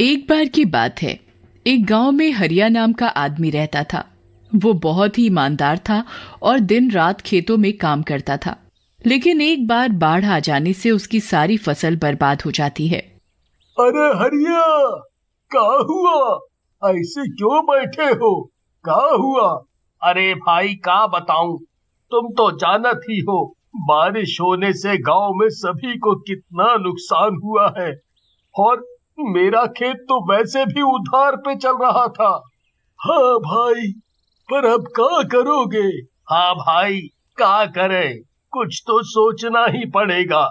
एक बार की बात है एक गांव में हरिया नाम का आदमी रहता था वो बहुत ही ईमानदार था और दिन रात खेतों में काम करता था लेकिन एक बार बाढ़ आ जाने से उसकी सारी फसल बर्बाद हो जाती है अरे हरिया का हुआ ऐसे क्यों बैठे हो का हुआ अरे भाई का बताऊं तुम तो जानत ही हो बारिश होने से गांव में सभी को कितना नुकसान हुआ है और मेरा खेत तो वैसे भी उधार पे चल रहा था हाँ भाई पर अब क्या करोगे हाँ भाई क्या करें कुछ तो सोचना ही पड़ेगा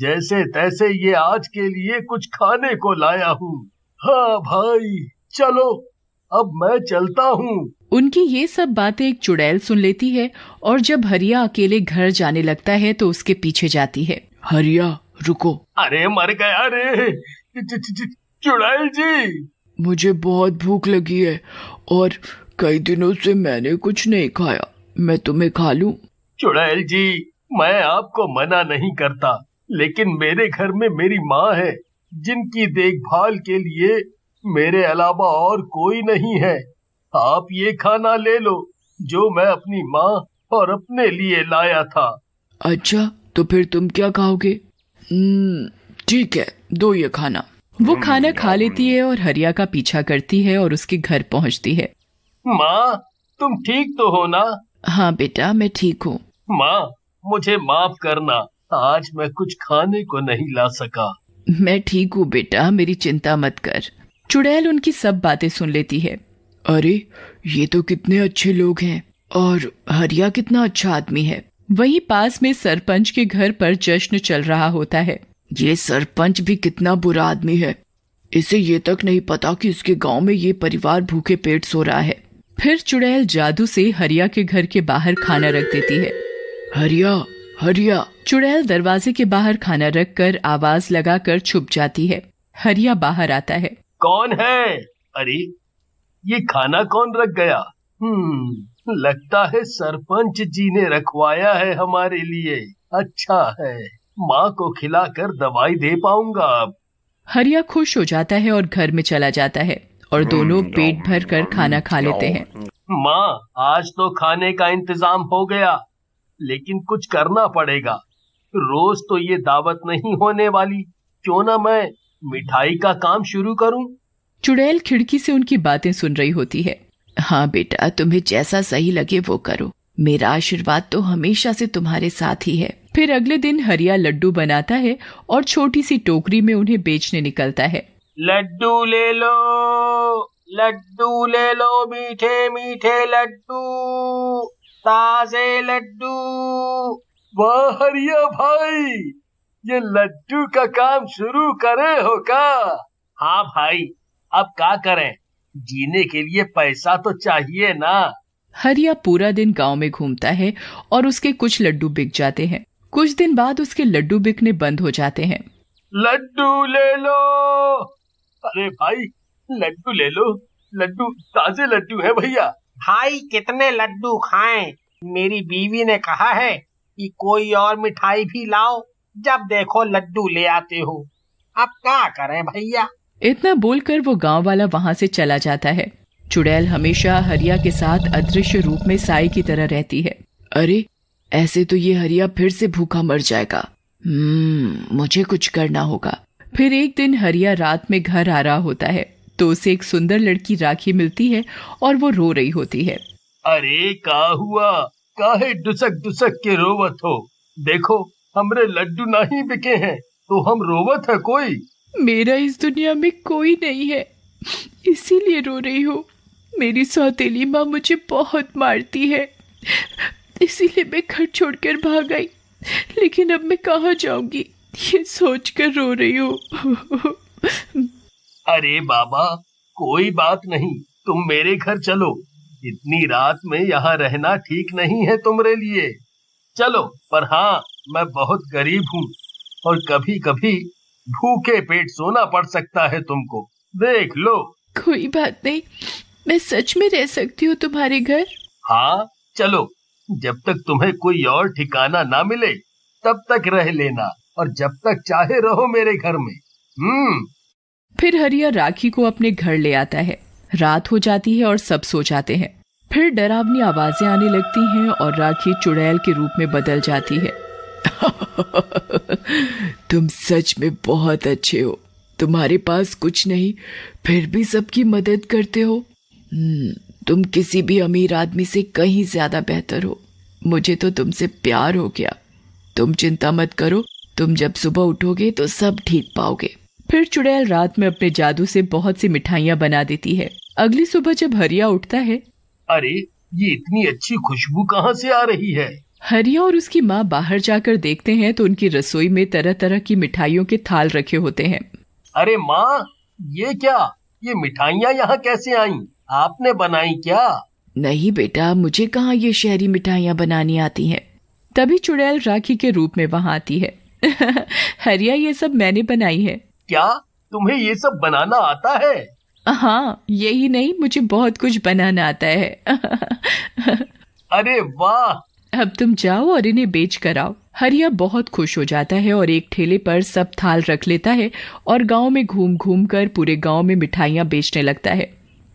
जैसे तैसे ये आज के लिए कुछ खाने को लाया हूँ हाँ भाई चलो अब मैं चलता हूँ उनकी ये सब बातें एक चुड़ैल सुन लेती है और जब हरिया अकेले घर जाने लगता है तो उसके पीछे जाती है हरिया रुको अरे मर गया अरे चुड़ैल जी मुझे बहुत भूख लगी है और कई दिनों से मैंने कुछ नहीं खाया मैं तुम्हें खा लूं चुड़ैल जी मैं आपको मना नहीं करता लेकिन मेरे घर में मेरी माँ है जिनकी देखभाल के लिए मेरे अलावा और कोई नहीं है आप ये खाना ले लो जो मैं अपनी माँ और अपने लिए लाया था अच्छा तो फिर तुम क्या खाओगे हम्म, ठीक है दो ये खाना वो खाना खा लेती है और हरिया का पीछा करती है और उसके घर पहुंचती है माँ तुम ठीक तो हो ना हाँ बेटा मैं ठीक हूँ माँ मुझे माफ करना आज मैं कुछ खाने को नहीं ला सका मैं ठीक हूँ बेटा मेरी चिंता मत कर चुड़ैल उनकी सब बातें सुन लेती है अरे ये तो कितने अच्छे लोग हैं और हरिया कितना अच्छा आदमी है वही पास में सरपंच के घर पर जश्न चल रहा होता है ये सरपंच भी कितना बुरा आदमी है इसे ये तक नहीं पता कि इसके गांव में ये परिवार भूखे पेट सो रहा है फिर चुड़ैल जादू से हरिया के घर के बाहर खाना रख देती है हरिया हरिया चुड़ैल दरवाजे के बाहर खाना रख कर आवाज लगा कर छुप जाती है हरिया बाहर आता है कौन है अरे ये खाना कौन रख गया हम्म, लगता है सरपंच जी ने रखवाया है हमारे लिए अच्छा है माँ को खिलाकर दवाई दे पाऊंगा हरिया खुश हो जाता है और घर में चला जाता है और दोनों hmm, पेट hmm, भर कर hmm, खाना खा लेते हैं माँ आज तो खाने का इंतजाम हो गया लेकिन कुछ करना पड़ेगा रोज तो ये दावत नहीं होने वाली क्यों ना मैं मिठाई का काम शुरू करूं? चुड़ैल खिड़की से उनकी बातें सुन रही होती है हाँ बेटा तुम्हें जैसा सही लगे वो करो मेरा आशीर्वाद तो हमेशा से तुम्हारे साथ ही है फिर अगले दिन हरिया लड्डू बनाता है और छोटी सी टोकरी में उन्हें बेचने निकलता है लड्डू ले लो लड्डू ले लो मीठे मीठे लड्डू ताजे लड्डू वाह हरिया भाई ये लड्डू का काम शुरू करे हो का हाँ भाई अब क्या करें जीने के लिए पैसा तो चाहिए ना हरिया पूरा दिन गांव में घूमता है और उसके कुछ लड्डू बिक जाते हैं कुछ दिन बाद उसके लड्डू बिकने बंद हो जाते हैं लड्डू ले लो अरे भाई लड्डू ले लो लड्डू ताजे लड्डू है भैया भाई कितने लड्डू खाए मेरी बीवी ने कहा है कि कोई और मिठाई भी लाओ जब देखो लड्डू ले आते हो अब क्या करें भैया इतना बोलकर वो गांव वाला वहाँ से चला जाता है चुड़ैल हमेशा हरिया के साथ अदृश्य रूप में साई की तरह रहती है अरे ऐसे तो ये हरिया फिर से भूखा मर जाएगा हम्म मुझे कुछ करना होगा फिर एक दिन हरिया रात में घर आ रहा होता है तो उसे एक सुंदर लड़की राखी मिलती है और वो रो रही होती है अरे का हुआ काहे दुसक दुसक के रोवत हो देखो हमरे लड्डू नहीं बिके हैं तो हम रोवत है कोई मेरा इस दुनिया में कोई नहीं है इसीलिए रो रही हूँ मेरी सौतेली माँ मुझे बहुत मारती है इसीलिए मैं घर छोड़कर भाग आई लेकिन अब मैं कहा जाऊंगी ये सोच कर रो रही हूँ अरे बाबा कोई बात नहीं तुम मेरे घर चलो इतनी रात में यहाँ रहना ठीक नहीं है तुम्हारे लिए चलो पर हाँ मैं बहुत गरीब हूँ और कभी कभी भूखे पेट सोना पड़ सकता है तुमको देख लो कोई बात नहीं मैं सच में रह सकती हूँ तुम्हारे घर हाँ चलो जब तक तुम्हें कोई और ठिकाना ना मिले तब तक रह लेना और जब तक चाहे रहो मेरे घर में हम्म फिर हरिया राखी को अपने घर ले आता है रात हो जाती है और सब सो जाते हैं फिर डरावनी आवाजें आने लगती हैं और राखी चुड़ैल के रूप में बदल जाती है तुम सच में बहुत अच्छे हो तुम्हारे पास कुछ नहीं फिर भी सबकी मदद करते हो हम्म। तुम किसी भी अमीर आदमी से कहीं ज्यादा बेहतर हो मुझे तो तुमसे प्यार हो गया तुम चिंता मत करो तुम जब सुबह उठोगे तो सब ठीक पाओगे फिर चुड़ैल रात में अपने जादू से बहुत सी मिठाइयाँ बना देती है अगली सुबह जब हरिया उठता है अरे ये इतनी अच्छी खुशबू कहाँ से आ रही है हरिया और उसकी माँ बाहर जाकर देखते हैं तो उनकी रसोई में तरह तरह की मिठाइयों के थाल रखे होते हैं अरे माँ ये क्या ये मिठाइयाँ यहाँ कैसे आई आपने बनाई क्या नहीं बेटा मुझे कहाँ ये शहरी मिठाइयाँ बनानी आती हैं तभी चुड़ैल राखी के रूप में वहाँ आती है हरिया ये सब मैंने बनाई है क्या तुम्हें ये सब बनाना आता है हाँ यही नहीं मुझे बहुत कुछ बनाना आता है अरे वाह अब तुम जाओ और इन्हें बेच कर आओ हरिया बहुत खुश हो जाता है और एक ठेले पर सब थाल रख लेता है और गांव में घूम घूम कर पूरे गांव में मिठाइयाँ बेचने लगता है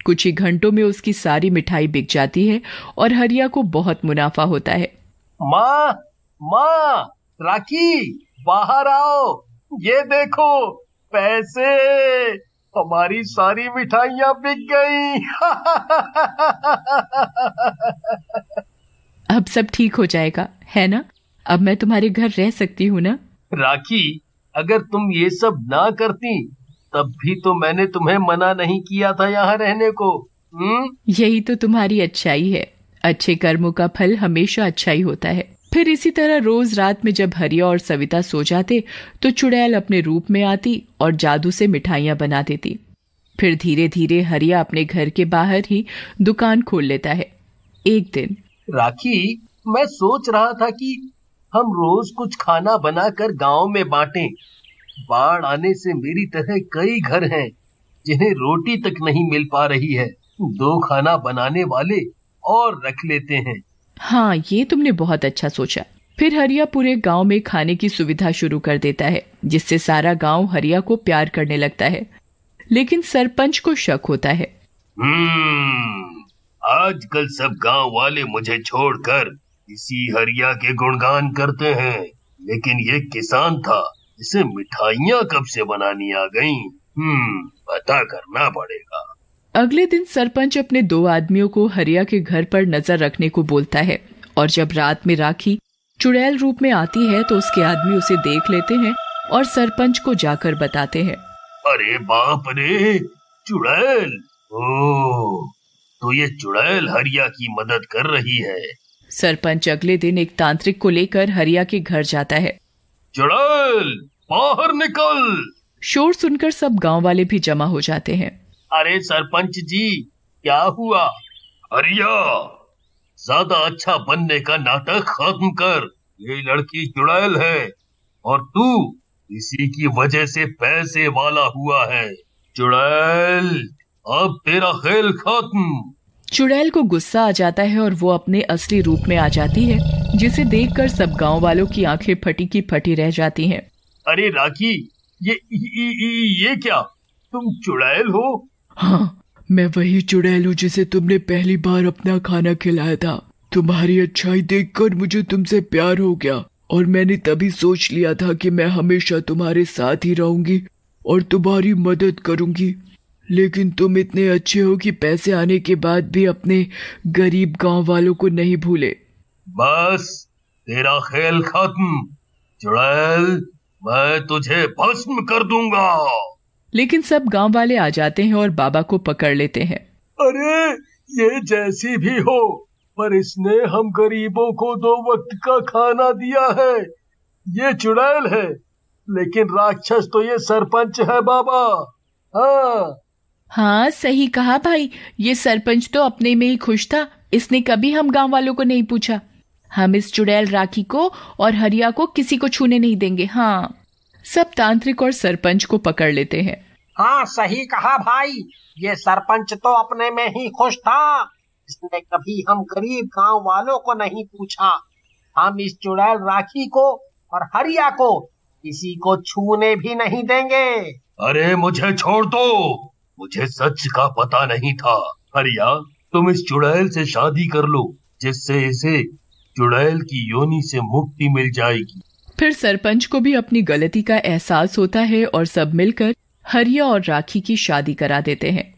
कुछ ही घंटों में उसकी सारी मिठाई बिक जाती है और हरिया को बहुत मुनाफा होता है माँ माँ राखी बाहर आओ ये देखो पैसे हमारी सारी मिठाइयाँ बिक गई अब सब ठीक हो जाएगा है ना अब मैं तुम्हारे घर रह सकती हूँ ना राखी अगर तुम ये सब ना करती तब भी तो मैंने तुम्हें मना नहीं किया था यहाँ रहने को हुँ? हम्म? यही तो तुम्हारी अच्छाई है अच्छे कर्मों का फल हमेशा अच्छा ही होता है फिर इसी तरह रोज रात में जब हरिया और सविता सो जाते तो चुड़ैल अपने रूप में आती और जादू से मिठाइयाँ बना देती फिर धीरे धीरे हरिया अपने घर के बाहर ही दुकान खोल लेता है एक दिन राखी मैं सोच रहा था कि हम रोज कुछ खाना बनाकर गांव में बांटें बाढ़ आने से मेरी तरह कई घर हैं जिन्हें रोटी तक नहीं मिल पा रही है दो खाना बनाने वाले और रख लेते हैं हाँ ये तुमने बहुत अच्छा सोचा फिर हरिया पूरे गांव में खाने की सुविधा शुरू कर देता है जिससे सारा गांव हरिया को प्यार करने लगता है लेकिन सरपंच को शक होता है हम्म, आजकल सब गांव वाले मुझे छोड़कर इसी हरिया के गुणगान करते हैं लेकिन ये किसान था इसे मिठाइयाँ कब से बनानी आ गईं? हम्म, पता करना पड़ेगा अगले दिन सरपंच अपने दो आदमियों को हरिया के घर पर नजर रखने को बोलता है और जब रात में राखी चुड़ैल रूप में आती है तो उसके आदमी उसे देख लेते हैं और सरपंच को जाकर बताते हैं अरे बाप रे चुड़ैल ओ तो ये चुड़ैल हरिया की मदद कर रही है सरपंच अगले दिन एक तांत्रिक को लेकर हरिया के घर जाता है चुड़ैल बाहर निकल शोर सुनकर सब गांव वाले भी जमा हो जाते हैं अरे सरपंच जी क्या हुआ हरिया ज्यादा अच्छा बनने का नाटक खत्म कर ये लड़की चुड़ैल है और तू इसी की वजह से पैसे वाला हुआ है चुड़ैल अब तेरा खेल खत्म चुड़ैल को गुस्सा आ जाता है और वो अपने असली रूप में आ जाती है जिसे देखकर सब गांव वालों की आंखें फटी की फटी रह जाती हैं। अरे राखी ये ये, ये क्या तुम चुड़ैल हो हाँ मैं वही चुड़ैल हूँ जिसे तुमने पहली बार अपना खाना खिलाया था तुम्हारी अच्छाई देखकर मुझे तुमसे प्यार हो गया और मैंने तभी सोच लिया था कि मैं हमेशा तुम्हारे साथ ही रहूंगी और तुम्हारी मदद करूंगी लेकिन तुम इतने अच्छे हो कि पैसे आने के बाद भी अपने गरीब गांव वालों को नहीं भूले बस तेरा खेल खत्म चुड़ैल मैं तुझे भस्म कर दूंगा लेकिन सब गांव वाले आ जाते हैं और बाबा को पकड़ लेते हैं अरे ये जैसी भी हो पर इसने हम गरीबों को दो वक्त का खाना दिया है ये चुड़ैल है लेकिन राक्षस तो ये सरपंच है बाबा हाँ हाँ सही कहा भाई ये सरपंच तो अपने में ही खुश था इसने कभी हम गांव वालों को नहीं पूछा हम इस चुड़ैल राखी को और हरिया को किसी को छूने नहीं देंगे हाँ सब तांत्रिक और सरपंच को पकड़ लेते हैं हाँ सही कहा भाई ये सरपंच तो अपने में ही खुश था इसने कभी हम गरीब गांव वालों को नहीं पूछा हम इस चुड़ैल राखी को और हरिया को किसी को छूने भी नहीं देंगे अरे मुझे छोड़ दो मुझे सच का पता नहीं था हरिया तुम इस चुड़ैल से शादी कर लो जिससे इसे चुड़ैल की योनि से मुक्ति मिल जाएगी फिर सरपंच को भी अपनी गलती का एहसास होता है और सब मिलकर हरिया और राखी की शादी करा देते हैं